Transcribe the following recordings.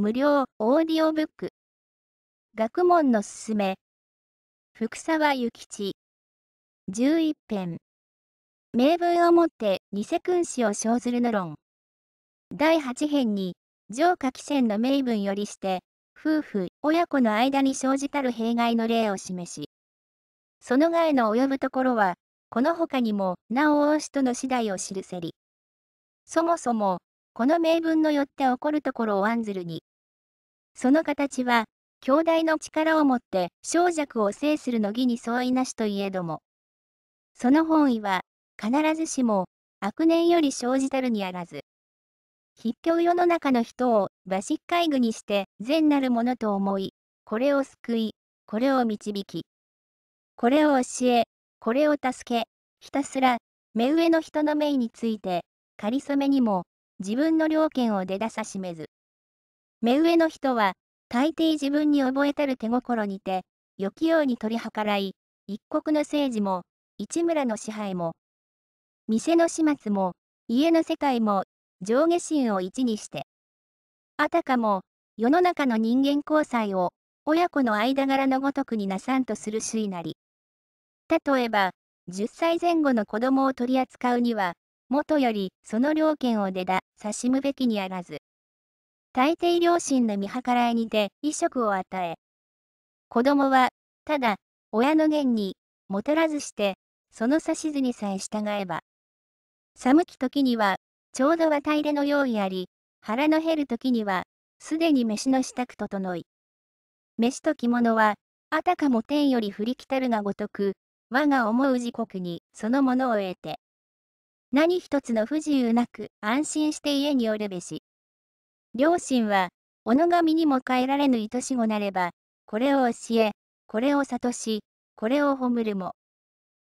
無料オーディオブック学問のすすめ福沢諭吉11編名文をもって偽君子を生ずるの論第8編に上下記線の名分よりして夫婦親子の間に生じたる弊害の例を示しその害の及ぶところはこの他にもなお王子との次第を記せりそもそもこの名文のよって起こるところを案ずるに、その形は、兄弟の力をもって小弱を制するの義に相違なしといえども、その本意は、必ずしも、悪念より生じたるにあらず。筆境世の中の人を馬疾海具にして善なるものと思い、これを救い、これを導き、これを教え、これを助け、ひたすら、目上の人の命について、かりそめにも、自分の良権を出ださしめず。目上の人は、大抵自分に覚えたる手心にて、きように取り計らい、一国の政治も、市村の支配も、店の始末も、家の世界も、上下心を一にして、あたかも、世の中の人間交際を、親子の間柄のごとくになさんとする主意なり。例えば、10歳前後の子供を取り扱うには、もとよりその両権を出だ、差しむべきにあらず。大抵両親の見計らいにて衣食を与え、子供は、ただ、親の言に、もたらずして、その指図にさえ従えば。寒き時には、ちょうど綿入の用意あり、腹の減る時には、すでに飯の支度整い。飯と着物は、あたかも天より降りきたるがごとく、我が思う時刻にそのものを得て。何一つの不自由なく安心して家におるべし。両親は、己神にも変えられぬ愛しごなれば、これを教え、これを諭し、これを褒るも。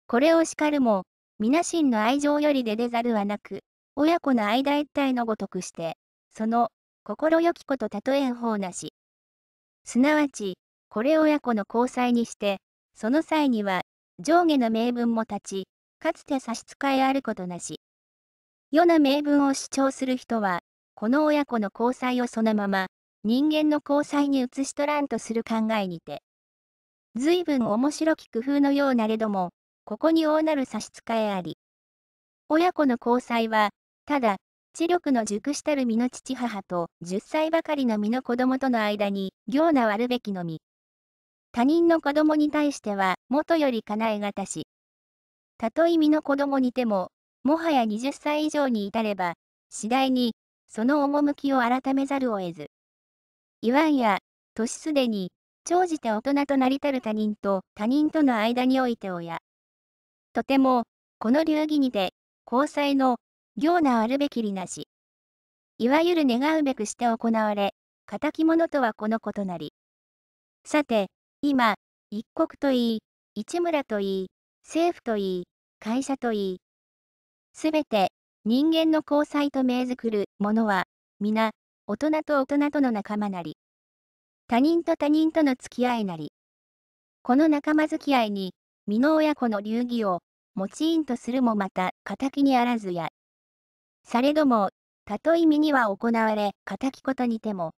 これを叱るも、皆真の愛情より出でざるはなく、親子の間一体のごとくして、その、心よきことたとえんうなし。すなわち、これ親子の交際にして、その際には、上下の名分も立ち、かつて差し支えあることなし。世の名分を主張する人は、この親子の交際をそのまま、人間の交際に移し取らんとする考えにて。随分面白き工夫のようなれども、ここに大なる差し支えあり。親子の交際は、ただ、知力の熟したる身の父母と10歳ばかりの身の子供との間に行なわるべきのみ。他人の子供に対しては元より叶えがたし。たとえ身の子供にても、もはや20歳以上に至れば、次第にその趣を改めざるを得ず。いわんや、年すでに、長じて大人となりたる他人と他人との間において親。とても、この流儀にて、交際の、行なあるべきりなし。いわゆる願うべくして行われ、敵者とはこのことなり。さて、今、一国といい、一村といい、政府といい、会社といい。すべて、人間の交際と命づくるものは、皆、大人と大人との仲間なり。他人と他人との付き合いなり。この仲間付き合いに、身の親子の流儀を、用いんとするもまた、敵にあらずや。されども、たとえ身には行われ、敵ことにても。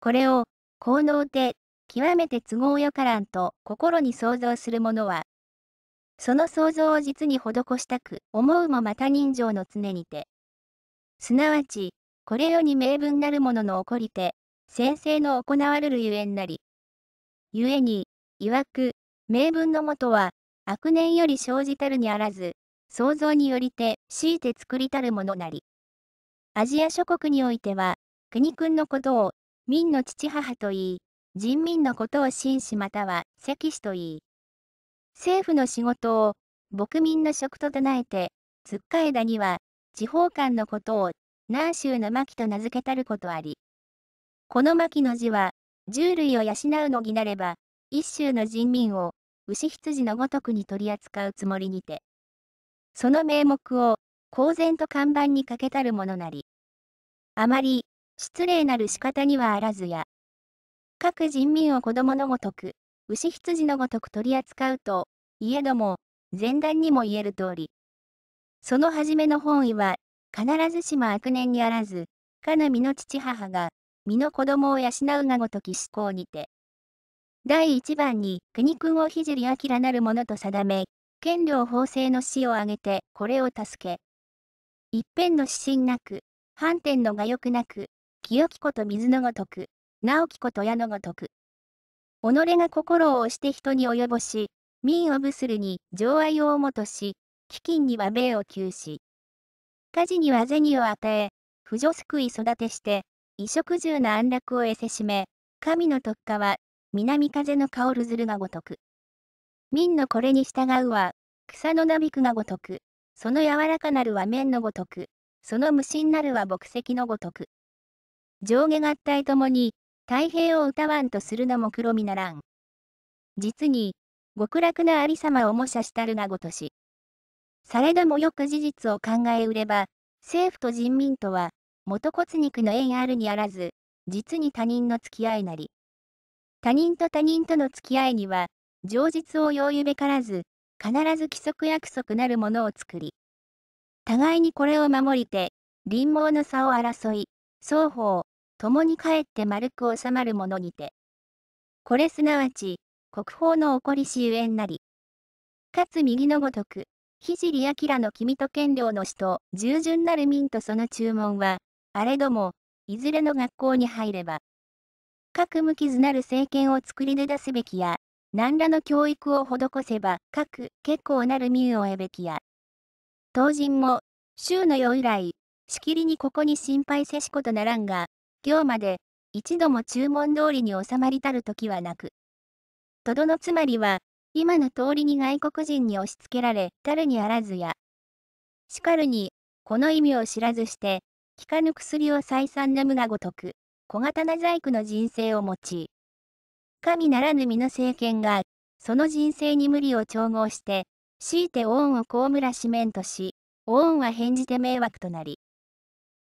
これを、効能で、極めて都合よからんと心に想像する者は、その想像を実に施したく、思うもまた人情の常にて。すなわち、これ世に名分なるものの起こりて、先生の行われるゆえんなり。ゆえに、曰く、名分のもとは、悪念より生じたるにあらず、想像によりて、強いて作りたるものなり。アジア諸国においては、国君のことを、民の父母といい、人民のことを紳士または、赤師といい、政府の仕事を、牧民の職と唱えて、つっかえだには、地方官のことを、南州の牧と名付けたることあり。この牧の字は、従類を養うのになれば、一州の人民を、牛羊のごとくに取り扱うつもりにて。その名目を、公然と看板にかけたるものなり。あまり、失礼なる仕方にはあらずや。各人民を子供のごとく、牛羊のごとく取り扱うと、いえども、前段にも言える通り。その初めの本意は、必ずしも悪念にあらず、かな身の父母が、身の子供を養うがごとき思考にて。第一番に、国君をきらなるものと定め、権領法制の死を挙げて、これを助け。一辺の指針なく、反転のよくなく、清きこと水のごとく、直きこと矢のごとく。己が心を押して人に及ぼし、民を武するに情愛をもとし、飢饉には米を窮し、家事には銭を与え、婦女救い育てして、衣食住の安楽を得せしめ、神の特化は、南風の香るずるがごとく。民のこれに従うは、草のなびくがごとく、その柔らかなるは面のごとく、その無心なるは木石のごとく。上下合体ともに、太平を歌わんとするのも黒みならん。実に、極楽なありさまを模写したるがごとし。されどもよく事実を考えうれば、政府と人民とは、元骨肉の縁あるにあらず、実に他人の付き合いなり。他人と他人との付き合いには、情実を要ゆべからず、必ず規則約束なるものを作り。互いにこれを守りて、臨網の差を争い、双方、共に帰って丸く収まるものにて。これすなわち、国宝の起こりえんなり。かつ右のごとく、聖明の君と権領の死と従順なる民とその注文は、あれども、いずれの学校に入れば、各無傷なる政権を作り出だすべきや、何らの教育を施せば、各結構なる民を得べきや。当人も、州の世以来、しきりにここに心配せしことならんが、今日まで、一度も注文通りに収まりたる時はなく。とどのつまりは、今の通りに外国人に押し付けられ、たるにあらずや。しかるに、この意味を知らずして、効かぬ薬を再三飲むがごとく、小型な細工の人生を持ち。神ならぬ身の政権が、その人生に無理を調合して、強いて恩を被らしめんとし、恩は返じて迷惑となり。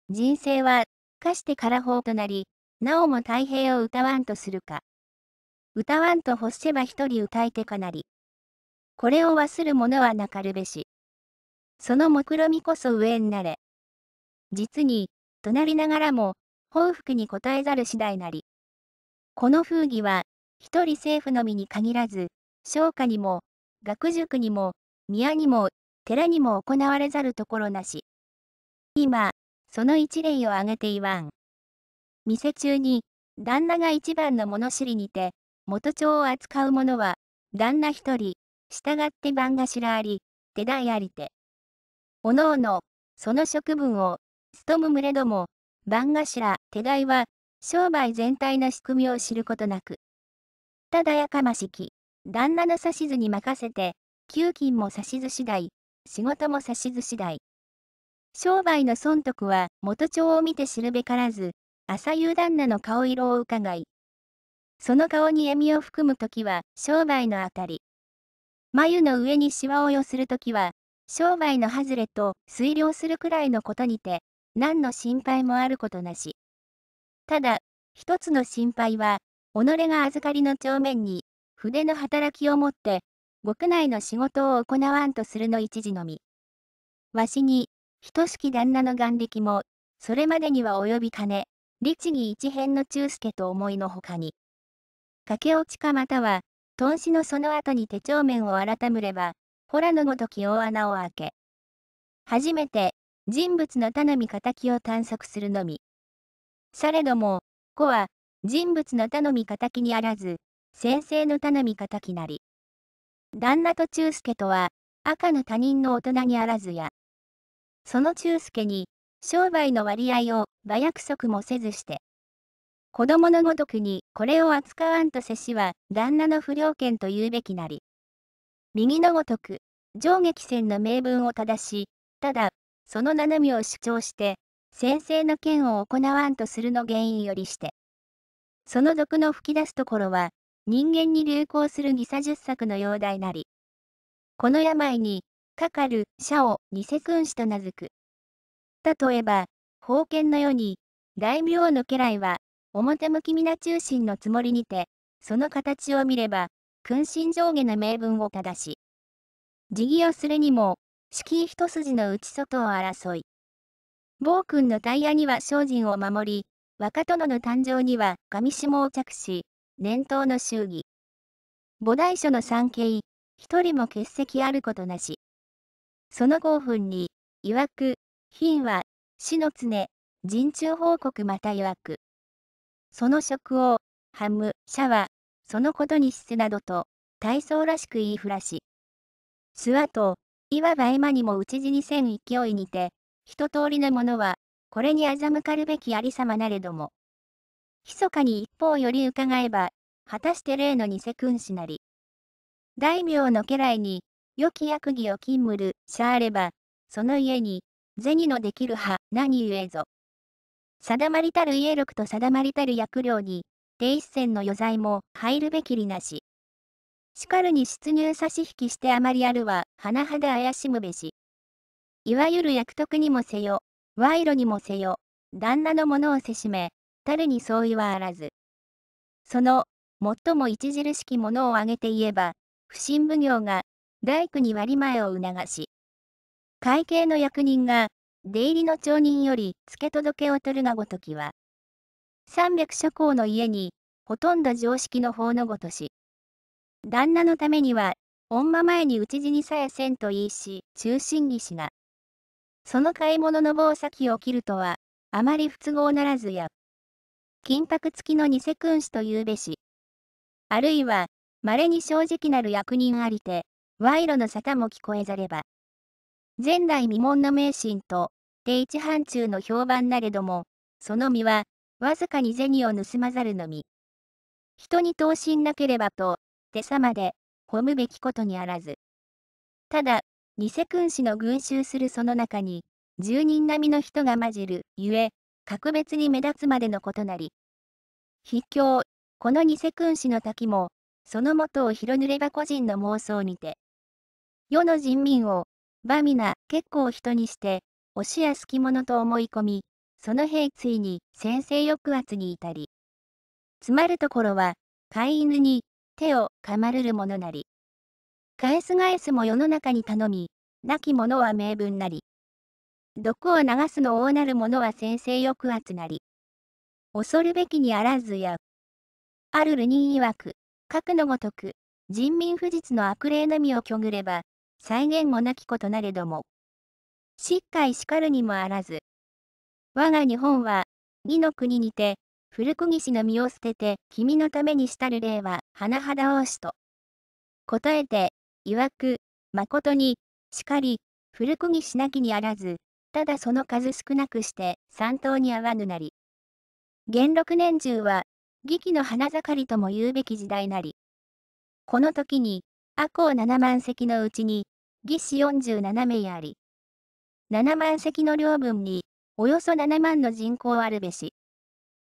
人生は、かして空砲となり、なおも太平を歌わんとするか。歌わんと欲せば一人歌い手かなり。これを忘る者はなかるべし。その目論みこそ上になれ。実に、となりながらも、報復に応えざる次第なり。この風儀は、一人政府のみに限らず、商家にも、学塾にも、宮にも、寺にも行われざるところなし。今、その一例を挙げて言わん。店中に、旦那が一番の物知りにて、元帳を扱う者は、旦那一人、従って番頭あり、手代ありて。おのおの、その職分を、務む群れども、番頭、手代は、商売全体の仕組みを知ることなく。ただやかましき、旦那の指図に任せて、給金も指図次第、仕事も指図次第。商売の損得は元帳を見て知るべからず、朝夕旦那の顔色を伺い、その顔に笑みを含むときは商売のあたり、眉の上にしわを寄するときは、商売の外れと推量するくらいのことにて、何の心配もあることなし。ただ、一つの心配は、己が預かりの帳面に、筆の働きをもって、国内の仕事を行わんとするの一時のみ。わしに、ひとしき旦那の眼力も、それまでには及びかね、律儀一変の中介と思いのほかに。駆け落ちかまたは、豚死のその後に手帳面を改めれば、ほらのごとき大穴を開け。初めて、人物の頼み仇敵を探索するのみ。されども、子は、人物の頼み仇敵にあらず、先生の頼み仇敵なり。旦那と中介とは、赤の他人の大人にあらずや。その中介に、商売の割合を馬約束もせずして、子供のごとくにこれを扱わんとせしは旦那の不良権と言うべきなり。右のごとく、上下戦の名分を正し、ただ、その斜めを主張して、先生の件を行わんとするの原因よりして。その毒の吹き出すところは、人間に流行する偽術作の容態なり。この病に、かかる、社を偽君子と名付く。例えば、封建のように、大名の家来は、表向き皆中心のつもりにて、その形を見れば、君心上下の名分を正し。辞儀をするにも、敷居一筋の内外を争い。暴君のタイヤには精進を守り、若殿の誕生には上下を着し、年頭の祝儀。菩提書の三経、一人も欠席あることなし。その5分に、曰く、品は、死の常、人中報告また曰く。その職を、ハム、シャワ、そのことにしすなどと、体操らしく言いふらし。諏訪と、いわば今にも討ち死にせん勢いにて、一通りのものは、これに欺かるべきありさまなれども。密かに一方より伺えば、果たして例の偽君子なり。大名の家来に、良き役儀を勤務る、しゃあれば、その家に、銭のできる派、何ゆえぞ。定まりたる家力と定まりたる役量に、定一線の余罪も入るべきりなし。しかるに出入差し引きしてあまりあるは、甚だ怪しむべし。いわゆる役得にもせよ、賄賂にもせよ、旦那のものをせしめ、誰に相違はあらず。その、最も著しきものを挙げて言えば、不審奉行が大工に割り前を促し、会計の役人が、出入りの町人より付け届けを取るがごときは、三百諸侯の家に、ほとんど常識の法のごとし、旦那のためには、御間前に討ち死にさえせんといいし、中心義士が、その買い物の棒先を切るとは、あまり不都合ならずや、金箔付きの偽君子というべし、あるいは、稀に正直なる役人ありて、賄賂の沙汰も聞こえざれば。前代未聞の名神と、定一範疇の評判なれども、その身は、わずかに銭を盗まざるのみ。人に投信なければと、手様で、褒むべきことにあらず。ただ、偽君子の群衆するその中に、十人並みの人が混じる、ゆえ、格別に目立つまでのことなり。筆境、この偽君子の滝も、その元を広濡れば個人の妄想にて、世の人民を、ミナ、結構人にして、押しや敷物と思い込み、その兵ついに先制抑圧に至り。詰まるところは、飼い犬に手をかまるるものなり。返す返すも世の中に頼み、亡き者は名分なり。毒を流すの大なる者は先制抑圧なり。恐るべきにあらずや。あるるに曰く、核のごとく、人民不実の悪霊のみをょぐれば、再現もなきことなれども。しっかりしかるにもあらず。我が日本は、義の国にて、古く氏の身を捨てて、君のためにしたる例は、甚だ王子と。答えて、曰く、誠に、しかり、古く氏なきにあらず、ただその数少なくして、三刀に合わぬなり。元禄年中は、義気の花盛りとも言うべき時代なり。この時に、阿公七万石のうちに、士四47名あり、7万席の領分に、およそ7万の人口あるべし。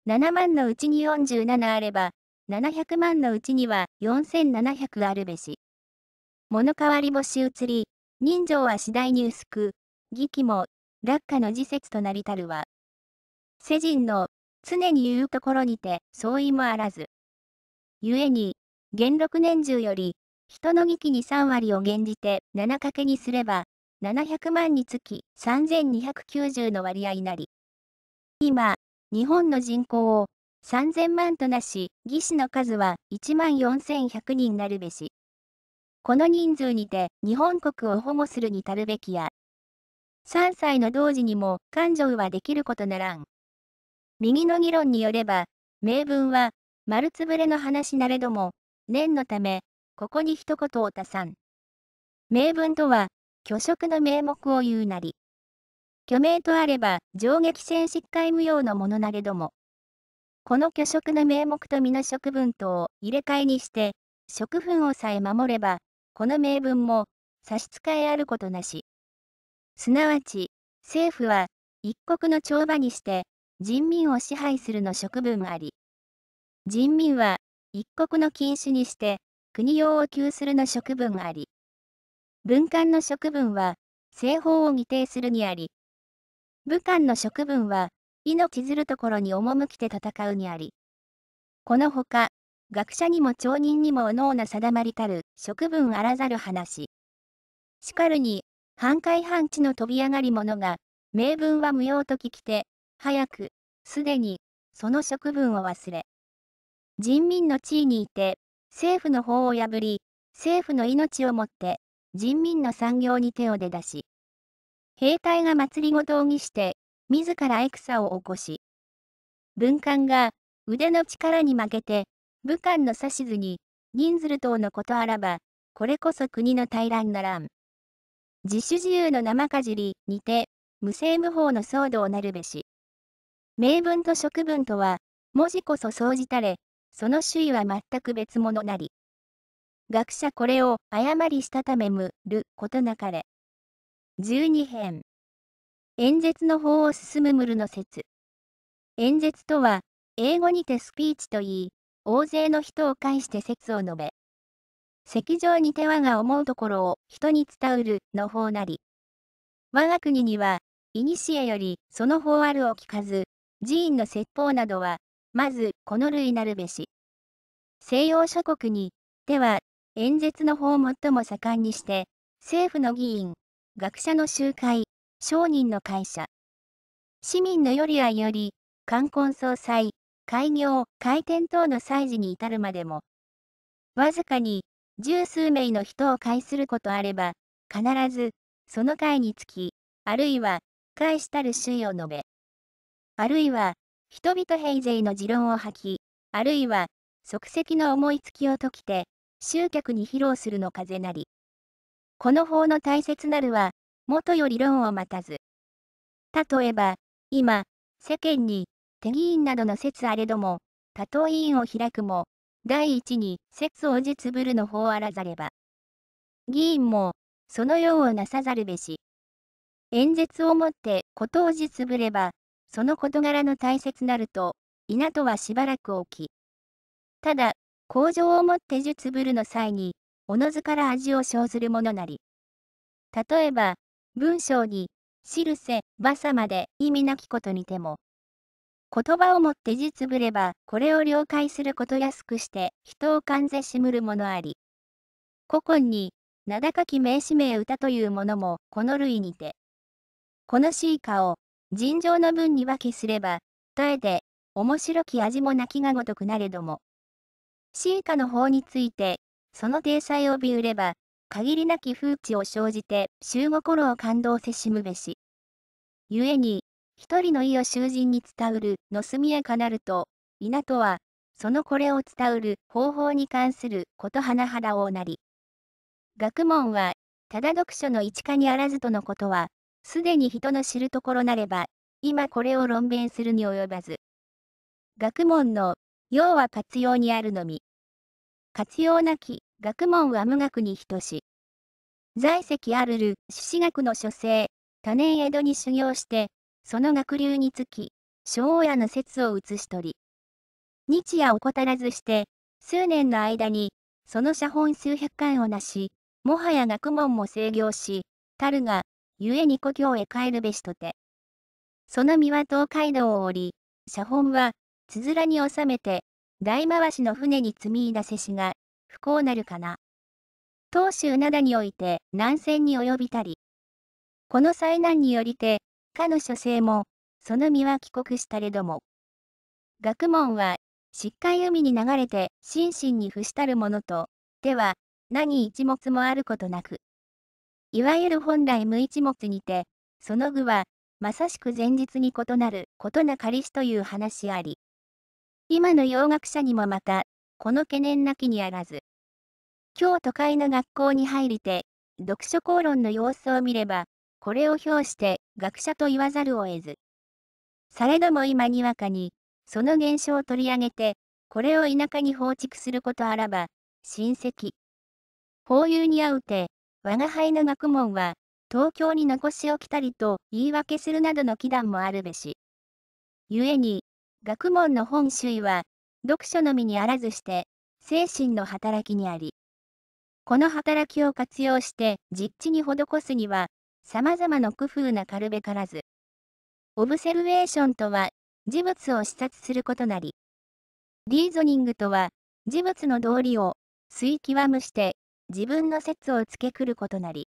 7万のうちに47あれば、700万のうちには4700あるべし。物変わり星移り、人情は次第に薄く、義気も、落下の時節となりたるは。世人の、常に言うところにて、相違もあらず。故に、元禄年中より、人の2器に3割を減じて7けにすれば、700万につき3290の割合なり。今、日本の人口を3000万となし、義士の数は1万4100人なるべし。この人数にて日本国を保護するに足るべきや。3歳の同時にも感情はできることならん。右の議論によれば、名文は、丸つぶれの話なれども、念のため、ここに一言を足さん。名分とは、虚職の名目を言うなり。虚名とあれば、上撃戦疾患無用のものなれども。この虚職の名目と身の職分とを入れ替えにして、職分をさえ守れば、この名分も差し支えあることなし。すなわち、政府は、一国の帳場にして、人民を支配するの職分あり。人民は、一国の禁止にして、国を及するの職分あり。文官の職分は、西法を議定するにあり。武官の職分は、命ずるところに赴きて戦うにあり。このほか、学者にも町人にもおのおな定まりたる職分あらざる話。しかるに、半海半地の飛び上がり者が、名分は無用と聞きて、早く、すでに、その職分を忘れ。人民の地位にいて、政府の法を破り、政府の命をもって、人民の産業に手を出だし、兵隊が祭りごとを儀して、自ら戦を起こし、文官が腕の力に負けて、武官の指図に、人ずる等のことあらば、これこそ国の大乱ならん。自主自由の生かじりにて、無政無法の騒動なるべし。名文と職文とは、文字こそ総じたれ、その首意は全く別物なり。学者これを誤りしたためむることなかれ。12編。演説の方を進むむるの説。演説とは、英語にてスピーチといい、大勢の人を介して説を述べ。席上にて我が思うところを人に伝うるの方なり。我が国には、古よりその法あるを聞かず、寺院の説法などは、まずこの類なるべし。西洋諸国に、では、演説の方を最も盛んにして、政府の議員、学者の集会、商人の会社、市民のよりあいより、冠婚葬祭、開業、開店等の祭事に至るまでも、わずかに、十数名の人を介することあれば、必ず、その会につき、あるいは、会したる主を述べ、あるいは、人々平勢の持論を吐き、あるいは、即席の思いつきを解きて、集客に披露するの風なり。この法の大切なるは、元より論を待たず。例えば、今、世間に、手議員などの説あれども、他党委員を開くも、第一に説をじつぶるの法あらざれば。議員も、そのようをなさざるべし。演説をもってことをつぶれば、その事柄の大切なると、稲とはしばらく起き。ただ、工場をもって術ぶるの際に、おのずから味を生ずるものなり。例えば、文章に、しるせ、ばさまで意味なきことにても、言葉をもって実ぶれば、これを了解すること安くして、人を完全しむるものあり。古今に、名高き名詞名歌というものも、この類にて。この詩歌を、尋常の文に分けすれば、とえで、面白き味も泣きがごとくなれども。進化の法について、その体裁を見売れば、限りなき風知を生じて、衆心を感動せしむべし。故に、一人の意を囚人に伝うる、のすみやかなると、皆とは、そのこれを伝うる方法に関すること甚だおなり。学問は、ただ読書の一課にあらずとのことは、すでに人の知るところなれば、今これを論弁するに及ばず。学問の、要は活用にあるのみ。活用なき、学問は無学に等し。在籍あるる、朱子学の書生、多年江戸に修行して、その学流につき、昭夜の説を移し取り。日夜怠らずして、数年の間に、その写本数百巻をなし、もはや学問も制御し、たるが、ゆえに故郷へ帰るべしとて。その身は東海道を降り、写本は、つづらに収めて、大回しの船に積み出せしが、不幸なるかな。当州灘において南戦に及びたり。この災難によりて、かの諸生も、その身は帰国したれども。学問は、しっかり海に流れて心身に伏したるものと、では、何一物もあることなく。いわゆる本来無一物にて、その具は、まさしく前日に異なることなかりしという話あり。今の洋楽者にもまた、この懸念なきにあらず。今日都会の学校に入りて、読書口論の様子を見れば、これを評して学者と言わざるを得ず。されども今にわかに、その現象を取り上げて、これを田舎に放築することあらば、親戚。法友に会うて、我が輩の学問は、東京に残しをきたりと言い訳するなどの忌談もあるべし。故に、学問の本趣味は、読書のみにあらずして、精神の働きにあり。この働きを活用して実地に施すには、様々な工夫なかるべからず。オブセルエーションとは、事物を視察することなり。リーゾニングとは、事物の道理を、推極むして、自分の説を付けくることなり。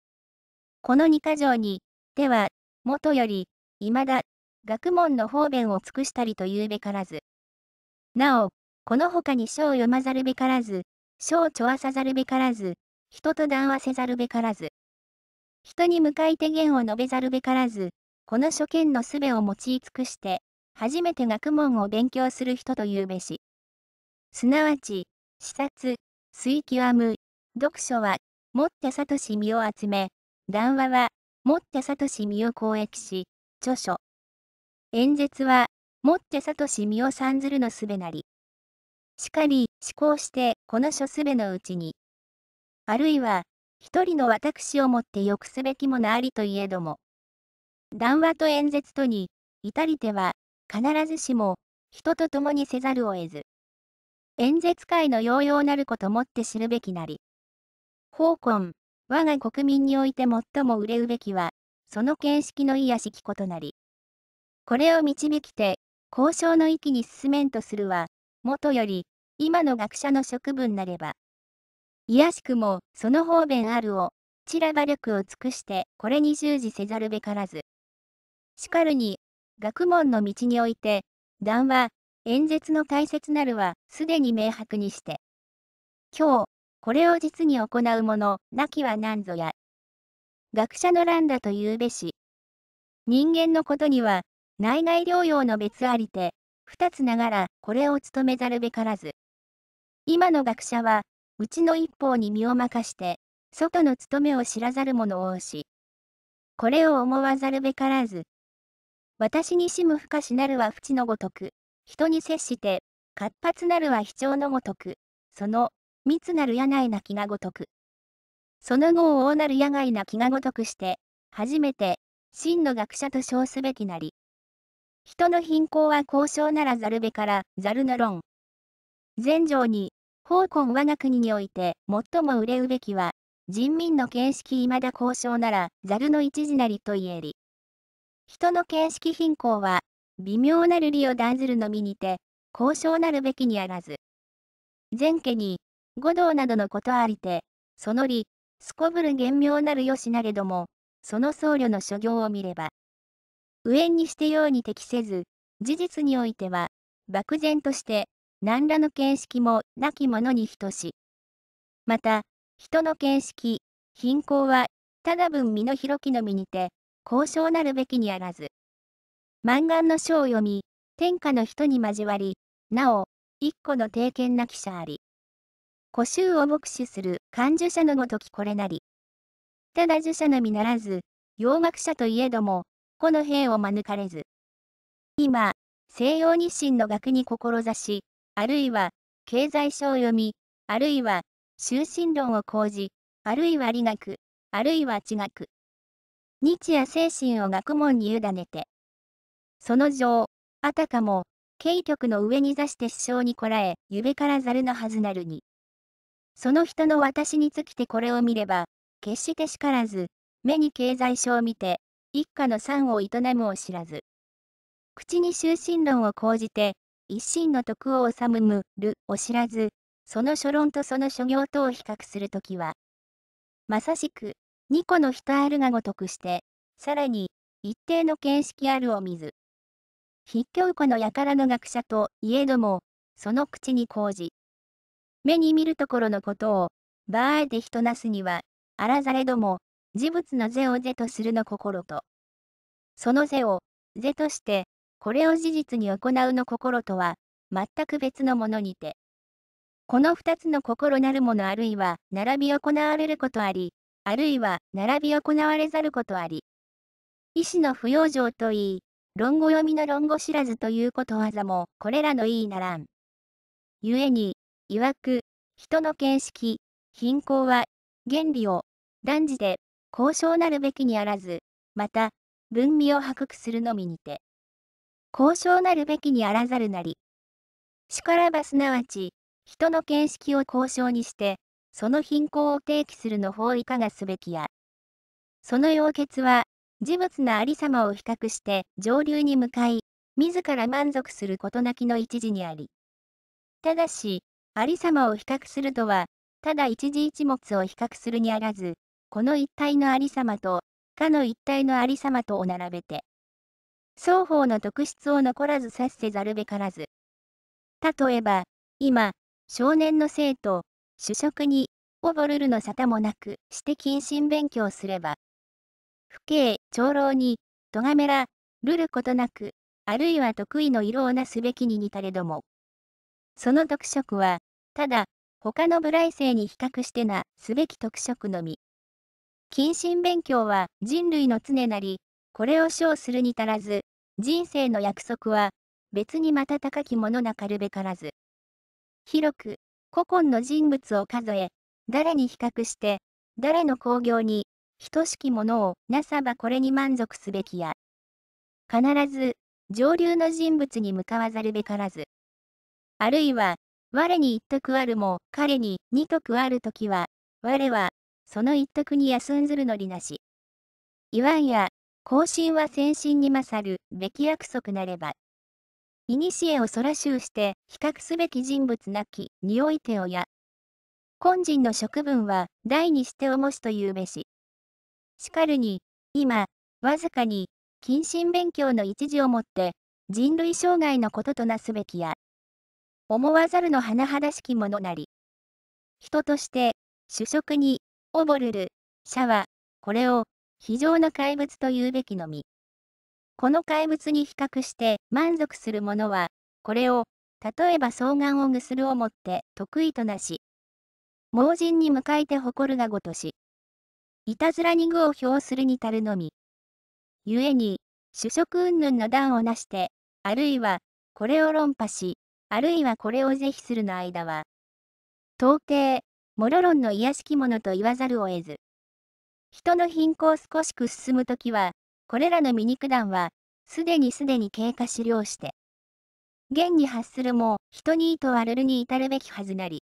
この2箇条に、手は、元より、未だ、学問の方便を尽くしたりというべからず。なお、この他に書を読まざるべからず、書を著わさざるべからず、人と談話せざるべからず。人に向かいて言を述べざるべからず、この書見のすべを用い尽くして、初めて学問を勉強する人というべし。すなわち、視察、水極む、読書は、もって聡身を集め、談話は、もって聡身を公益し、著書、演説は、もっちゃさとしみおさんずるのすべなり。しかり、思考して、この書すべのうちに。あるいは、一人の私をもってよくすべきものありといえども。談話と演説とに、至りては、必ずしも、人と共にせざるを得ず。演説会の要用なることもって知るべきなり。香港、我が国民において最も憂うべきは、その見識のいやしきことなり。これを導きて、交渉の域に進めんとするは、もとより、今の学者の職分なれば。いやしくも、その方便あるを、ちらば力を尽くして、これに従事せざるべからず。しかるに、学問の道において、談話、演説の大切なるは、すでに明白にして。今日、これを実に行うもの、なきは何ぞや。学者の乱だと言うべし。人間のことには、内外療養の別ありて、二つながらこれを務めざるべからず。今の学者は、うちの一方に身を任して、外の務めを知らざる者を押し。これを思わざるべからず。私にしむ不可しなるは淵のごとく、人に接して、活発なるは非常のごとく、その、密なる野外な気がごとく。その後を大なる野外な気がごとくして、初めて、真の学者と称すべきなり。人の貧困は交渉ならざるべからざるの論。禅条に、香港我が国において最も憂うべきは、人民の見識未だ交渉ならざるの一時なりと言えり。人の見識貧困は、微妙なる理を断ずるのみにて、交渉なるべきにあらず。前家に、五道などのことありて、その理、すこぶる厳妙なるよしなれども、その僧侶の所業を見れば、上にしてように適せず、事実においては、漠然として、何らの見識もなきものに等し。また、人の見識、貧困は、ただ分身の広きの身にて、高尚なるべきにあらず。漫画の書を読み、天下の人に交わり、なお、一個の定見な記者あり。古衆を目視する感受者のごときこれなり。ただ受者のみならず、洋学者といえども、この兵を免れず。今、西洋日清の学に志し、あるいは、経済書を読み、あるいは、終身論を講じ、あるいは理学、あるいは地学。日夜精神を学問に委ねて。その情、あたかも、経局の上に座して師匠にこらえ、夢からざるのはずなるに。その人の私につきてこれを見れば、決して叱らず、目に経済書を見て、一家の産を営むを知らず。口に終身論を講じて、一心の徳を治むるを知らず、その諸論とその諸行とを比較するときは、まさしく、二個の人あるがごとくして、さらに、一定の見識あるを見ず。筆教庫の輩の学者といえども、その口に講じ。目に見るところのことを、場合で人なすには、あらざれども、事物の是を是とするの心と、その是を是として、これを事実に行うの心とは、全く別のものにて。この二つの心なるものあるいは、並び行われることあり、あるいは、並び行われざることあり。意思の不養生といい、論語読みの論語知らずということわざも、これらのいいならん。故に、曰く、人の見識、貧困は、原理を、断じて、交渉なるべきにあらず、また、文味を破くするのみにて。交渉なるべきにあらざるなり。しからばすなわち、人の見識を交渉にして、その貧困を提起するの法以下がすべきや。その要決は、事物のありさまを比較して上流に向かい、自ら満足することなきの一時にあり。ただし、ありさまを比較するとは、ただ一時一物を比較するにあらず、この一体のありさまと、かの一体のありさまとを並べて、双方の特質を残らず察せざるべからず。例えば、今、少年の生徒、主食に、おぼるるの沙汰もなくして謹慎勉強すれば、父兄、長老に、とがめら、るることなく、あるいは得意の色をなすべきに似たれども。その特色は、ただ、他の部来生に比較してなすべき特色のみ。謹慎勉強は人類の常なり、これを称するに足らず、人生の約束は、別に瞬高きものなかるべからず。広く、古今の人物を数え、誰に比較して、誰の興行に、等しきものをなさばこれに満足すべきや。必ず、上流の人物に向かわざるべからず。あるいは、我に一徳あるも彼に二徳あるときは、我はその一択に休んずるのりなし。いわんや、更進は先進に勝る、べき約束なれば。いにしえを空襲して、比較すべき人物なき、においておや。今人の食分は、大にして重しというべし。しかるに、今、わずかに、謹慎勉強の一時をもって、人類障害のこととなすべきや。思わざるの甚だしきものなり。人として、主食に、オボルル、シャワ、これを、非常な怪物と言うべきのみ。この怪物に比較して満足する者は、これを、例えば双眼をぐするをもって得意となし。盲人に迎えて誇るがごとし。いたずらに具を表するに足るのみ。故に、主食云々の段をなして、あるいは、これを論破し、あるいはこれを是非するの間は、到底、モロロンの癒し着物と言わざるを得ず。人の貧困を少しく進むときは、これらの醜弾は、すでにすでに経過終了して、現に発するも、人に意図あるるに至るべきはずなり。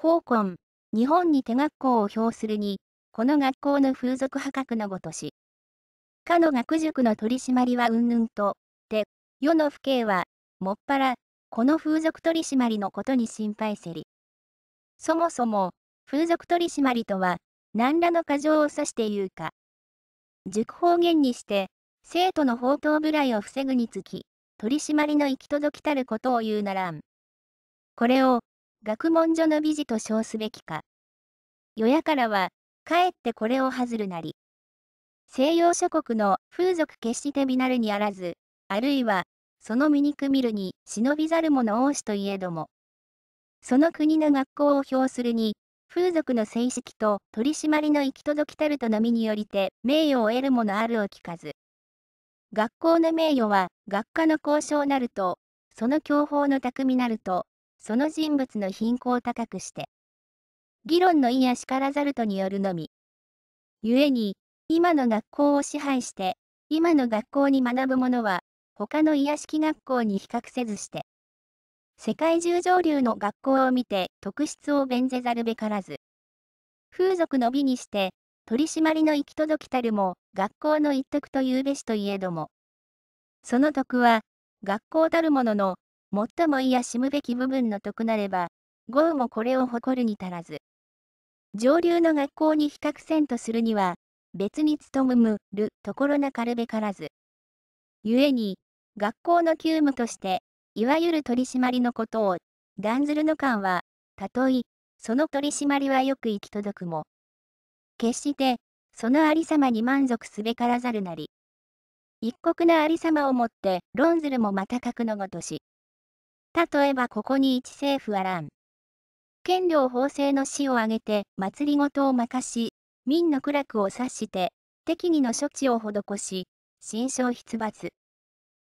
香港、日本に手学校を表するに、この学校の風俗破格のごとし。かの学塾の取り締まりはうんぬんと、て、世の父兄は、もっぱら、この風俗取り締まりのことに心配せり。そもそも、風俗取締りとは、何らの過剰を指して言うか。塾方言にして、生徒の放蕩らいを防ぐにつき、取り締まりの行き届きたることを言うならん。これを、学問所の美事と称すべきか。与野からは、かえってこれを外るなり。西洋諸国の風俗決して美なるにあらず、あるいは、その醜みるに忍びざる者多しといえども。その国の学校を表するに、風俗の正式と取り締まりの行き届きたるとのみによりて、名誉を得るものあるを聞かず。学校の名誉は、学科の交渉なると、その教法の匠なると、その人物の貧困を高くして。議論の意や叱らざるとによるのみ。故に、今の学校を支配して、今の学校に学ぶ者は、他の癒し学校に比較せずして、世界中上流の学校を見て特質を弁ゼざるべからず。風俗の美にして、取り締まりの行き届きたるも、学校の一徳というべしといえども。その徳は、学校たるものの、最もいやしむべき部分の徳なれば、豪雨もこれを誇るに足らず。上流の学校に比較せんとするには、別に勤むるところなかるべからず。故に、学校の急務として、いわゆる取り締まりのことを、ダンズルの間は、たとえ、その取り締まりはよく行き届くも、決して、そのありさまに満足すべからざるなり。一国のありさまをもって、論ずるもまた格のごとし。例えばここに一政府あらん。権力法制の死を挙げて、祭りごとを任し、民の苦楽を察して、適宜の処置を施し、新象筆伐。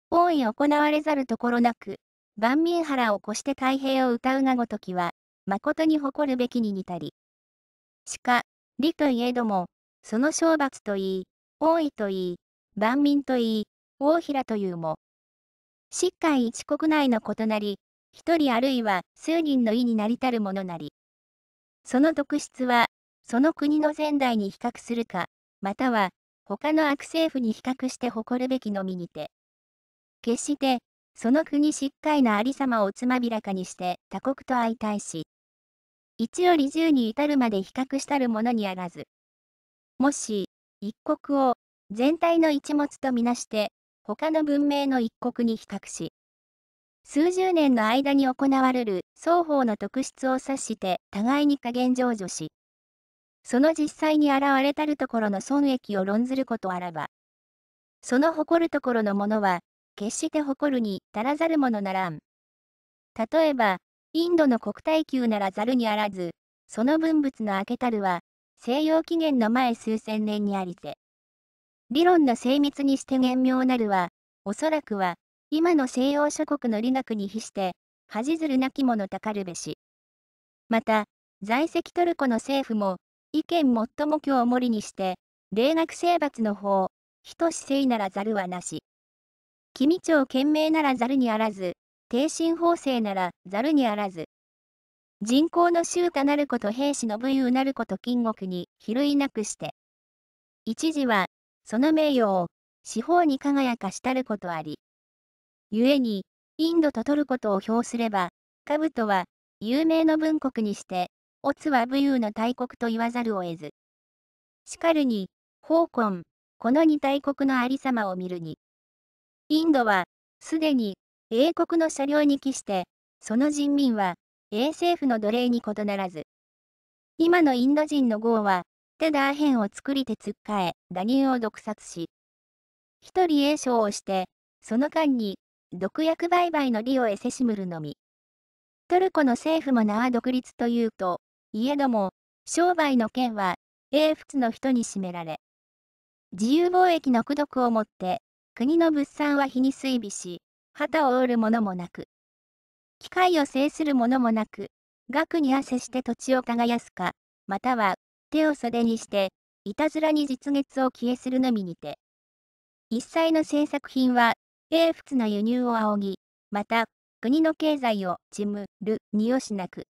大い行われざるところなく、万民原を越して太平を歌うがごときは、誠に誇るべきに似たり。しか、理といえども、その懲罰といい、王位といい、万民といい、王平というも。執会一国内の異なり、一人あるいは数人の意になりたるものなり。その特質は、その国の前代に比較するか、または、他の悪政府に比較して誇るべきのみにて。決して、その国しっかりなありさまをつまびらかにして他国と相対し、一より十に至るまで比較したるものにあらず。もし、一国を全体の一物とみなして、他の文明の一国に比較し、数十年の間に行われる双方の特質を指して互いに加減成就し、その実際に現れたるところの損益を論ずることあらば、その誇るところのものは決して誇るに足らざるものならん。例えば、インドの国体級ならざるにあらず、その文物の開けたるは、西洋起源の前数千年にありぜ。理論の精密にして玄妙なるは、おそらくは、今の西洋諸国の理学に比して、恥ずるなき者たかるべし。また、在籍トルコの政府も、意見最も今日盛りにして、霊学生罰の方、等しせいならざるはなし。君長賢明ならざるにあらず、帝心法制ならざるにあらず。人口の州たなること兵士の武勇なること金国に比類なくして。一時は、その名誉を、四方に輝かしたることあり。故に、インドとトルコとを表すれば、兜は、有名の文国にして、オツは武勇の大国と言わざるを得ず。しかるに、香港、この二大国のありさまを見るに。インドは、すでに、英国の車両に帰して、その人民は、英政府の奴隷に異ならず。今のインド人の豪は、手ダーヘンを作り手つっかえ、打乳を毒殺し、一人英称をして、その間に、毒薬売買の利を得せしむるのみ。トルコの政府も名は独立というと、いえども、商売の件は、英仏の人に占められ、自由貿易の功徳をもって、国の物産は日に水微し、旗を折るものもなく、機械を制する者もなく、額に汗して土地を耕すか、または、手を袖にして、いたずらに実月を消えするのみにて。一切の制作品は、英仏な輸入を仰ぎ、また、国の経済をジムるによしなく。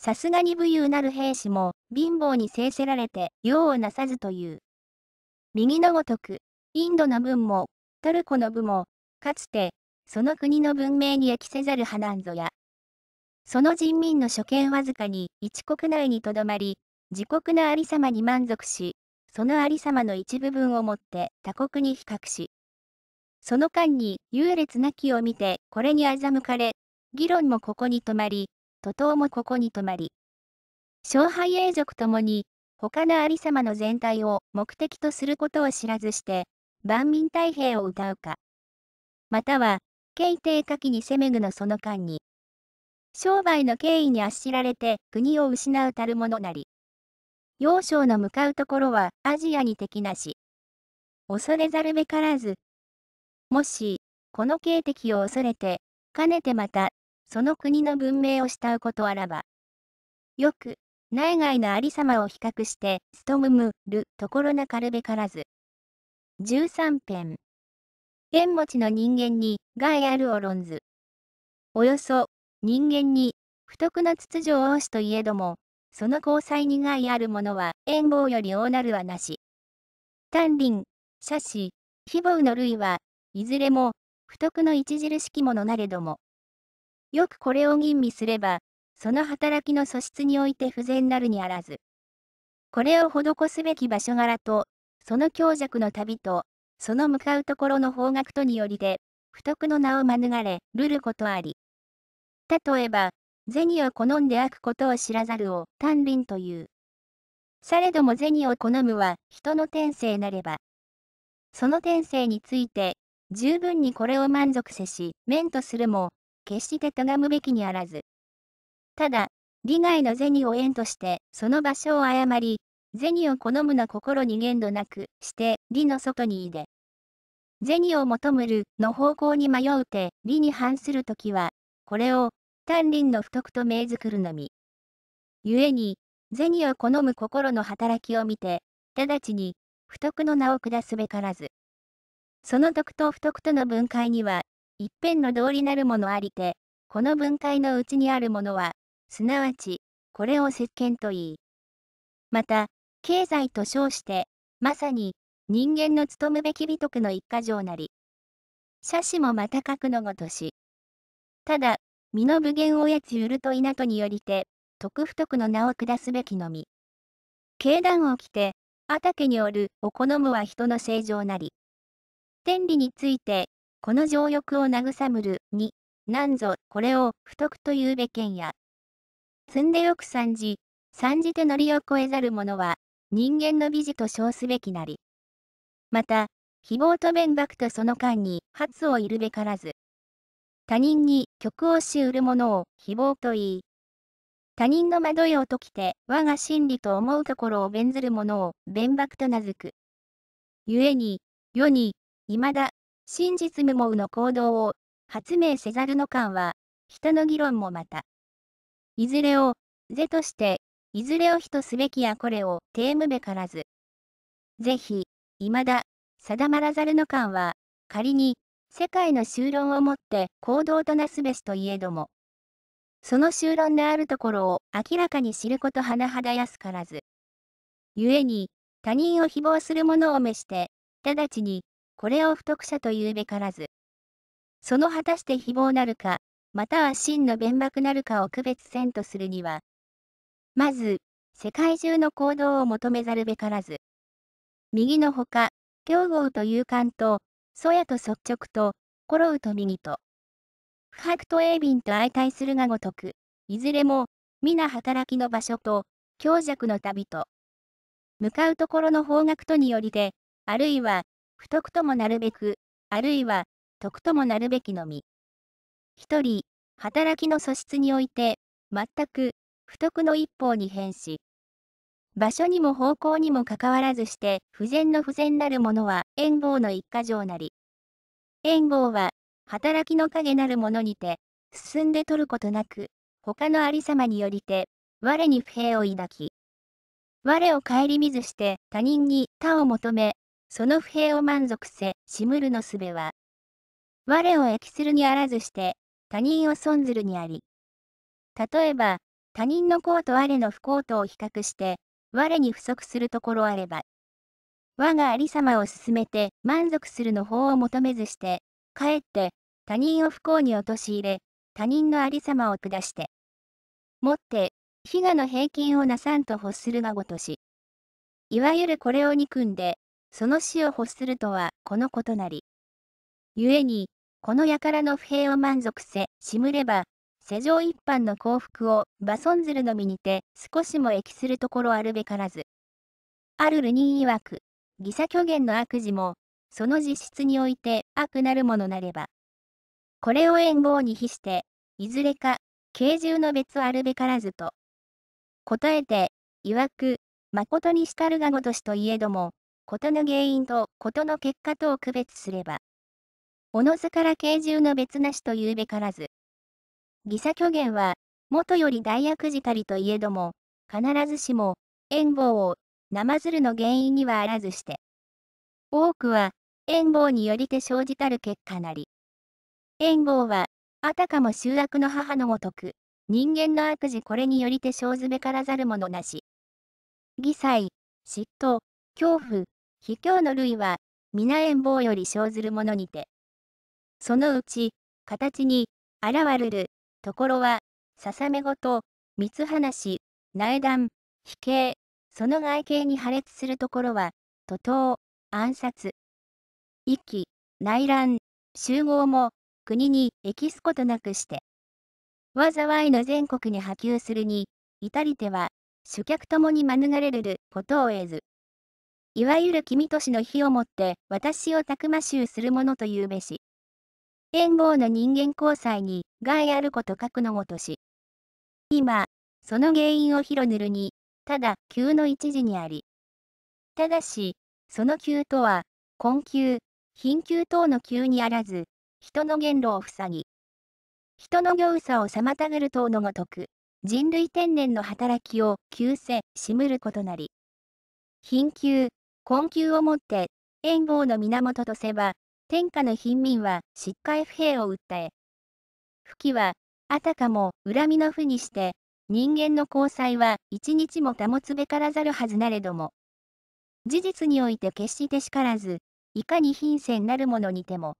さすがに武勇なる兵士も、貧乏に制せられて、用をなさずという。右のごとく、インドの文も、トルコの部も、かつて、その国の文明に益せざる派なんぞや。その人民の所見わずかに一国内にとどまり、自国のありさまに満足し、そのありさまの一部分をもって他国に比較し、その間に優劣なきを見てこれに欺かれ、議論もここに止まり、徒党もここに止まり、勝敗永続ともに、他のありさまの全体を目的とすることを知らずして、万民太平を歌うか。または、慶帝下記に攻めぐのその間に。商売の敬意に圧しられて国を失うたるものなり。幼少の向かうところはアジアに敵なし。恐れざるべからず。もし、この警敵を恐れて、かねてまた、その国の文明を慕うことあらば。よく、内外のありさまを比較して、務むるところなかるべからず。13編。縁持の人間に害あるを論ず。およそ人間に不徳の秩序を押しといえども、その交際に害ある者は縁望より大なるはなし。丹林、斜視、非謀の類はいずれも不徳の著しきものなれども。よくこれを吟味すれば、その働きの素質において不全なるにあらず。これを施すべき場所柄とその強弱の旅と、その向かうところの方角とによりで、不徳の名を免れ、るることあり。例えば、銭を好んで悪ことを知らざるを、単林という。されども銭を好むは、人の天性なれば。その天性について、十分にこれを満足せし、面とするも、決して咎むべきにあらず。ただ、利害の銭を縁として、その場所を誤り、銭を好むの心に限度なくして、理の外にいで。銭を求むるの方向に迷うて、理に反するときは、これを、丹林の不徳と命づくるのみ。故に、銭を好む心の働きを見て、直ちに、不徳の名を下すべからず。その徳と不徳との分解には、一辺の道理なるものありて、この分解のうちにあるものは、すなわち、これを石鹸といい。また、経済と称して、まさに、人間の務むべき美徳の一箇条なり。写子もまたくのごとし。ただ、身の無限をやつゆると稲とによりて、徳不徳の名を下すべきのみ。経団を着て、あたけによるお好むは人の正常なり。天理について、この情欲を慰むるに、なんぞこれを不徳というべけんや。積んでよく参じ、参じて乗りを越えざる者は、人間の美女と称すべきなり。また、誹謗と弁縛とその間に発をいるべからず。他人に曲をしうる者を誹謗と言い、他人の惑いを解きて我が真理と思うところを弁ずる者を弁縛と名付く。故に、世に、未だ、真実無謀の行動を発明せざるの感は、人の議論もまた。いずれを、是としていずれを人すべきやこれをテームべからず。ぜひ、未だ、定まらざるの感は、仮に、世界の修論をもって行動となすべしといえども、その修論であるところを明らかに知ること甚だやすからず。故に、他人を誹謗する者を召して、直ちに、これを不徳者というべからず。その果たして誹謗なるか、または真の弁幕なるかを区別せんとするには、まず、世界中の行動を求めざるべからず。右のほか、両郷と勇敢と、そ野と率直と、心うと右と。不白と鋭敏と相対するがごとく、いずれも、皆働きの場所と、強弱の旅と。向かうところの方角とによりで、あるいは、不得ともなるべく、あるいは、得ともなるべきのみ。一人、働きの素質において、全く、不徳の一方に変し、場所にも方向にもかかわらずして、不全の不全なるものは、縁望の一箇条なり。縁望は、働きの影なるものにて、進んで取ることなく、他のありさまによりて、我に不平を抱き。我を顧みずして、他人に他を求め、その不平を満足せ、しむるのすべは。我を益するにあらずして、他人を損ずるにあり。例えば、他人の幸と我の不幸とを比較して、我に不足するところあれば。我がありさまを進めて満足するの法を求めずして、かえって他人を不幸に陥れ、他人のありさまを下して。もって、比嘉の平均をなさんと欲するがごとし。いわゆるこれを憎んで、その死を欲するとはこのことなり。故に、この輩の不平を満足せ、しむれば、世上一般の幸福を、馬ずるのみにて、少しも益するところあるべからず。あるルニー曰く、義者虚言の悪事も、その実質において悪なるものなれば。これを縁望に比して、いずれか、軽重の別あるべからずと。答えて、曰く、誠にしかるがごとしといえども、事の原因と事の結果とを区別すれば。おのずから軽重の別なしというべからず。義者虚言は、元より大悪事たりといえども、必ずしも、縁棒を、生ずるの原因にはあらずして。多くは、縁棒によりて生じたる結果なり。縁棒は、あたかも醜悪の母のごとく、人間の悪事これによりて生ずべからざるものなし。義祭、嫉妬、恐怖、卑怯の類は、皆縁棒より生ずるものにて。そのうち、形に、現るる、ところは、ささめごと、三花氏、内談、飛形、その外形に破裂するところは、徒党、暗殺、一揆、内乱、集合も、国にキすことなくして、災いの全国に波及するに、至りては、主客ともに免れることを得ず。いわゆる君としの火をもって、私をたくましゅうするものというべし。連合の人間交際に害あること書くのごとし。今、その原因を広塗るに、ただ急の一時にあり。ただし、その急とは、困窮、貧窮等の急にあらず、人の言路を塞ぎ、人の行さを妨げる等のごとく、人類天然の働きを急せ、しむることなり。貧窮、困窮をもって、縁棒の源とせば、天下の貧民は失敗不平を訴え、不器は、あたかも恨みの負にして、人間の交際は一日も保つべからざるはずなれども。事実において決して叱らず、いかに貧賤なるものにても。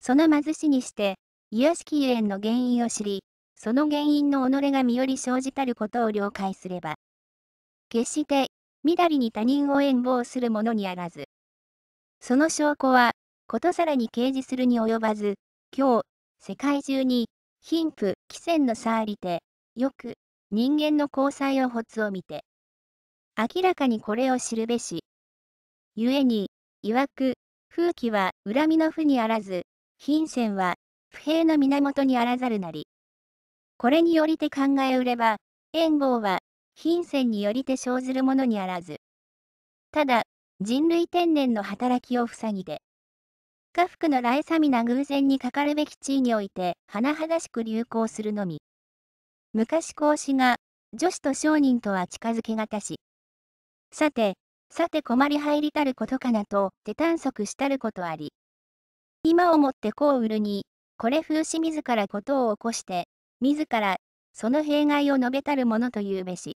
その貧しにして、癒しきゆえんの原因を知り、その原因の己が身より生じたることを了解すれば。決して、みだりに他人を遠望するものにあらず。その証拠は、ことさらに掲示するに及ばず、今日、世界中に、貧富、貴賤の差ありて、よく、人間の交際を発を見て、明らかにこれを知るべし。故に、曰く、風紀は恨みの負にあらず、貧戦は不平の源にあらざるなり。これによりて考えうれば、縁望は貧戦によりて生ずるものにあらず。ただ、人類天然の働きを塞ぎで、家福のライサミな偶然にかかるべき地位において、甚だしく流行するのみ。昔孔子が、女子と商人とは近づきがたし。さて、さて困り入りたることかなと、手探索したることあり。今をもってこう売るに、これ風刺自らことを起こして、自ら、その弊害を述べたるものというべし。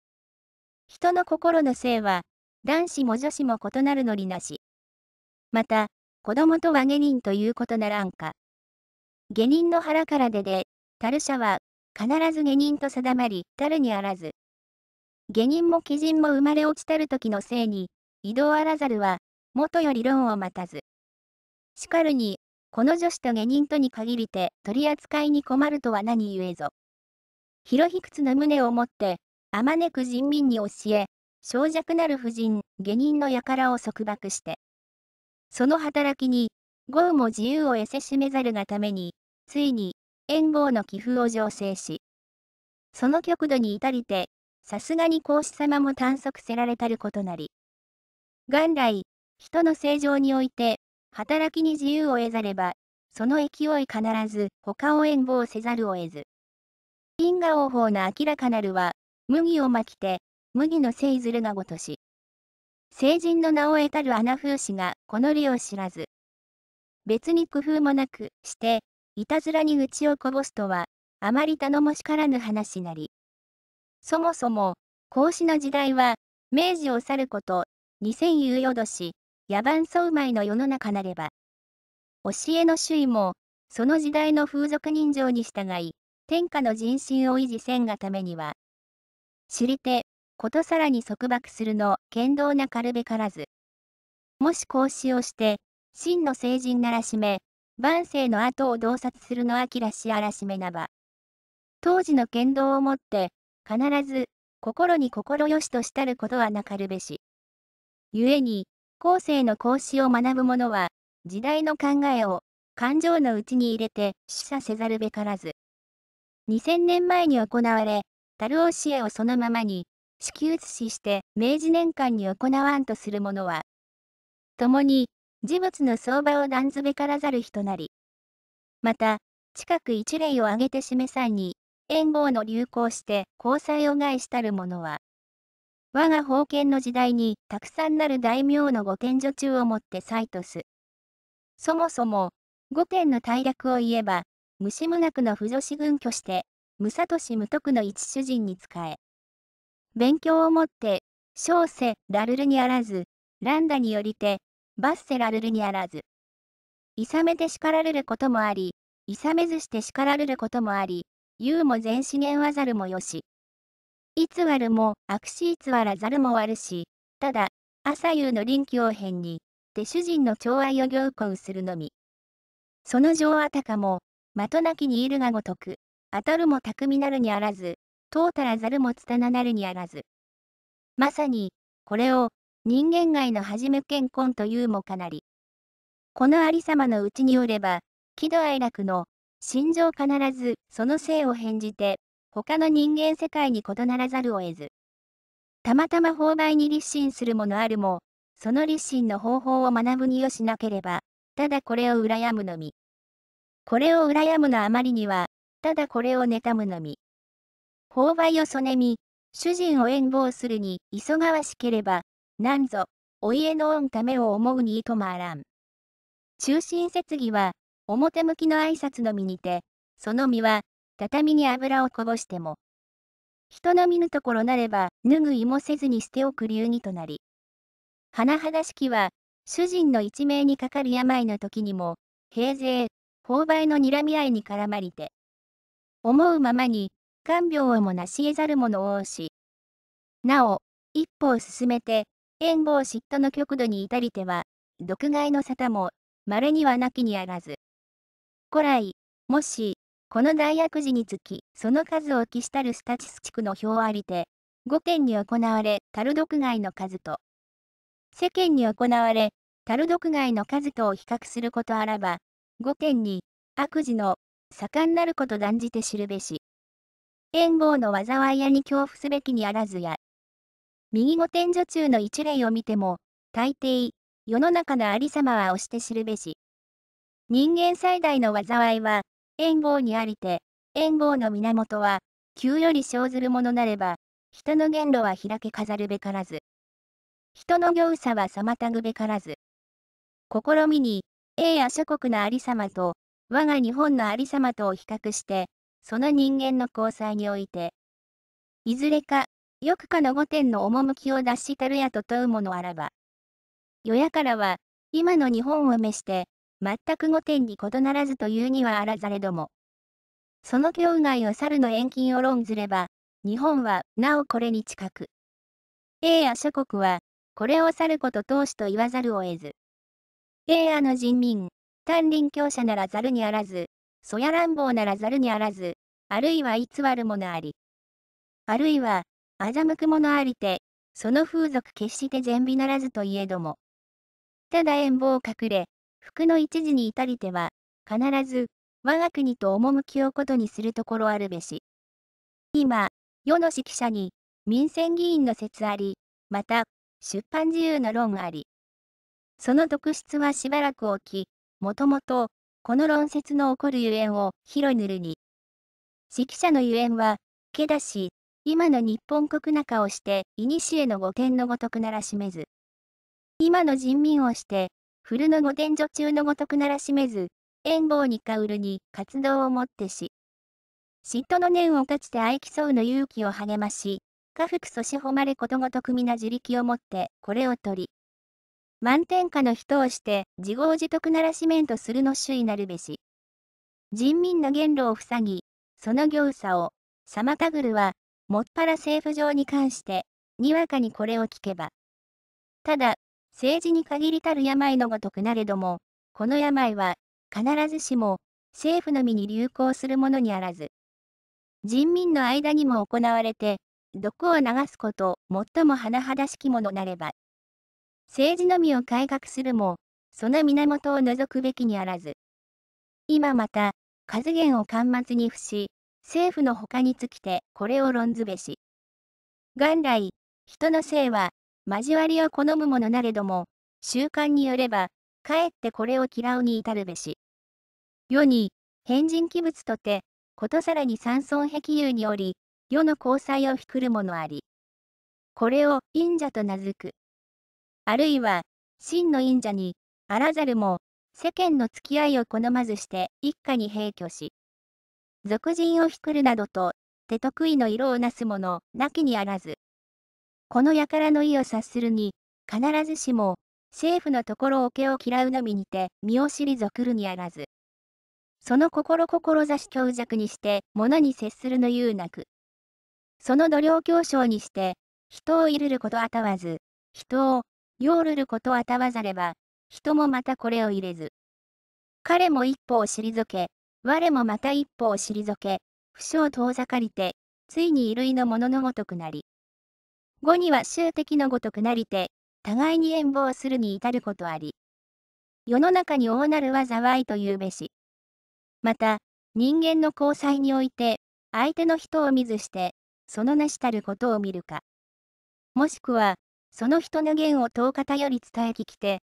人の心の性は、男子も女子も異なるのりなし。また、子供とは下人ということならんか。下人の腹から出で、樽者は、必ず下人と定まり、樽にあらず。下人も鬼人も生まれ落ちたる時のせいに、移動あらざるは、元より論を待たず。しかるに、この女子と下人とに限りて取り扱いに困るとは何ゆえぞ。広卑屈つの胸を持って、あまねく人民に教え、小弱なる婦人、下人の輩を束縛して。その働きに、豪も自由を得せしめざるがために、ついに、縁望の寄付を醸成し、その極度に至りて、さすがに孔子様も探索せられたることなり。元来、人の正常において、働きに自由を得ざれば、その勢い必ず他を縁望せざるを得ず。因果応報の明らかなるは、麦をまきて、麦のせいずるがごとし。成人の名を得たる穴風氏が、この理を知らず。別に工夫もなく、して、いたずらに愚痴をこぼすとは、あまり頼もしからぬ話なり。そもそも、孔子の時代は、明治を去ること、二千有余年、野蛮相米の世の中なれば。教えの主義も、その時代の風俗人情に従い、天下の人心を維持せんがためには、知り手、ことさらに束縛するの、剣道なかべからず。もし孔子をして、真の聖人ならしめ、万世の後を洞察するの明らしあらしめなば。当時の剣道をもって、必ず、心に心よしとしたることはなかるべし。故に、後世の孔子を学ぶ者は、時代の考えを、感情のうちに入れて示唆せざるべからず。2000年前に行われ、樽教えをそのままに、支給移しして明治年間に行わんとする者は、共に、事物の相場を断ずべからざる人なり。また、近く一例を挙げて示さんに、縁号の流行して交際を害したる者は、我が封建の時代にたくさんなる大名の御殿女中をもって採とす。そもそも、御殿の大略を言えば、無無学の不女子軍挙して、武蔵無徳の一主人に仕え、勉強をもって、小世ラルルにあらず、ランダによりて、バッセラルルにあらず。いさめて叱られることもあり、いさめずして叱られることもあり、言うも全資源わざるもよし。いつわるも、悪しいつわらざるもわるし、ただ、朝夕の臨機応変に、で主人の寵愛を行行するのみ。その情あたかも、的なきにいるがごとく、当たるも巧みなるにあらず、問うたらざるもつたななるにあらず。まさに、これを、人間外のはじめ健康というもかなり。このありさまのうちによれば、喜怒哀楽の、心情必ずその性を変じて、他の人間世界に異ならざるを得ず。たまたま法売に立身するものあるも、その立身の方法を学ぶによしなければ、ただこれを羨むのみ。これを羨むのあまりには、ただこれを妬むのみ。法買よそねみ、主人を遠望するに、急がわしければ、なんぞ、お家の恩ためを思うにいとまあらん。中心設備は、表向きの挨拶のみにて、その身は、畳に油をこぼしても、人の見ぬところなれば、脱ぐいもせずに捨ておく流にとなり。甚だしきは、主人の一命にかかる病の時にも、平勢、購買の睨み合いに絡まりて。思うままに、看病をもなし得ざる者多し。なお、一歩を進めて、遠望嫉妬の極度に至りては、毒害の沙汰も、稀にはなきにあらず。古来、もし、この大悪事につき、その数を期したるスタチス地区の表ありて、5件に行われ、たる毒害の数と、世間に行われ、たる毒害の数とを比較することあらば、5件に、悪事の、盛んなること断じて知るべし。援護の災いやに恐怖すべきにあらずや。右五天女中の一例を見ても、大抵、世の中のありさまは押して知るべし。人間最大の災いは、縁棒にありて、縁棒の源は、急より生ずるものなれば、人の言路は開け飾るべからず。人の行さは妨ぐべからず。試みに、英や諸国のありさまと、我が日本のありさまとを比較して、その人間の交際において、いずれか、よくかの御殿の趣を脱したるやと問うものあらば、野からは、今の日本を召して、全く御殿に異ならずというにはあらざれども、その境外を猿の遠近を論ずれば、日本はなおこれに近く。英や諸国は、これを去ること当主と言わざるを得ず。英やの人民、単輪教者ならざるにあらず、そや乱暴ならざるにあらず、あるいは偽るものあり。あるいは、欺くものありて、その風俗決して善美ならずといえども。ただ遠望隠れ、服の一時に至りては、必ず、我が国と趣をことにするところあるべし。今、世の指揮者に、民選議員の説あり、また、出版自由の論あり。その特質はしばらく起き、もともと、この論説の起こるゆえんを、ヒロヌルに。指揮者のゆえんは、けだし、今の日本国中をして、いにえの御殿のごとくならしめず。今の人民をして、古の御殿女中のごとくならしめず、遠望にかうるに活動をもってし。嫉妬の念をかちて愛そうの勇気を励まし、家福そし誉れことごとくみな自力をもって、これを取り。満天下の人をして自業自得ならしめんとするの主意なるべし。人民の言路を塞ぎ、その行作を、妨ぐるは、もっぱら政府上に関して、にわかにこれを聞けば。ただ、政治に限りたる病のごとくなれども、この病は、必ずしも、政府のみに流行するものにあらず。人民の間にも行われて、毒を流すこと、最も甚だしきものなれば。政治のみを改革するも、その源を除くべきにあらず。今また、数言を端末に付し、政府の他につきてこれを論ずべし。元来、人の性は、交わりを好むものなれども、習慣によれば、かえってこれを嫌うに至るべし。世に、変人器物とて、ことさらに三村壁有におり、世の交際をひくるものあり。これを、忍者と名付く。あるいは、真の忍者に、あらざるも、世間の付き合いを好まずして一家に閉居し、俗人をひくるなどと、手得意の色をなす者、なきにあらず。この輩の意を察するに、必ずしも、政府のところおけを嫌うのみにて、身を退くるにあらず。その心志強弱にして、物に接するの言うなく。その度量強症にして、人をいるることあたわず、人を、よるることあたわざれば、人もまたこれを入れず。彼も一歩を退け、我もまた一歩を退け、不詳遠ざかりて、ついに衣類のもののごとくなり。後には終的のごとくなりて、互いに縁望するに至ることあり。世の中に大なるは災いというべし。また、人間の交際において、相手の人を見ずして、そのなしたることを見るか。もしくは、その人の言を遠方より伝え聞きて、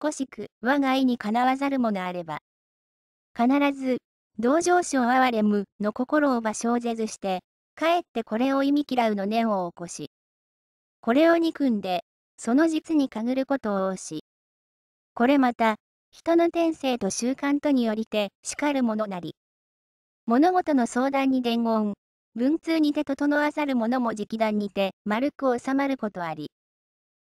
少しく我が意にかなわざるものあれば。必ず、同情者を哀れむの心を場所をぜずして、かえってこれを意味嫌うの念を起こし。これを憎んで、その実にかぐることを応し。これまた、人の天性と習慣とによりて、叱るものなり。物事の相談に伝言、文通にて整わざる者も直談にて、丸く収まることあり。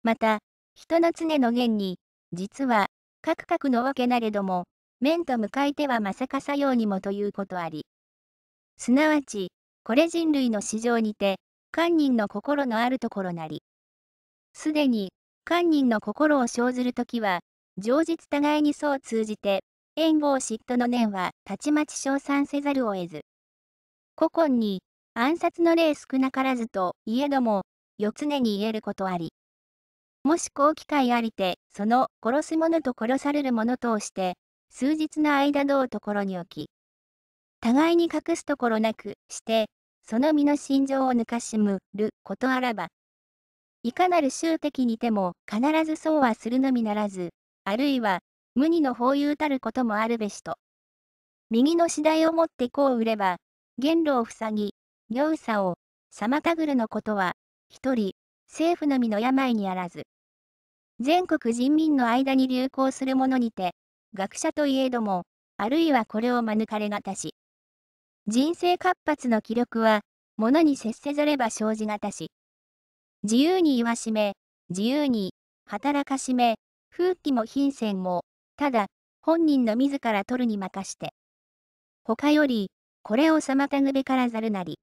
また、人の常の言に、実は、カクカクのわけなれども、面と向かい手はまさかさようにもということあり。すなわち、これ人類の史上にて、官人の心のあるところなり。すでに、官人の心を生ずるときは、常日互いにそう通じて、縁を嫉妬の念はたちまち称賛せざるを得ず。古今に、暗殺の例少なからずといえども、よ常に言えることあり。もし好機会ありて、その、殺す者と殺される者として、数日の間うところに置き、互いに隠すところなくして、その身の心情を抜かしむることあらば、いかなる宗的にても必ずそうはするのみならず、あるいは、無二の法有たることもあるべしと。右の次第をもってこう売れば、言路を塞ぎ、尿さを、妨ぐるのことは、一人、政府のみの病にあらず。全国人民の間に流行するものにて、学者といえども、あるいはこれを免れがたし。人生活発の気力は、物に接せざれば生じがたし。自由に言わしめ、自由に、働かしめ、風紀も品線も、ただ、本人の自ら取るに任して。他より、これを妨ぐべからざるなり。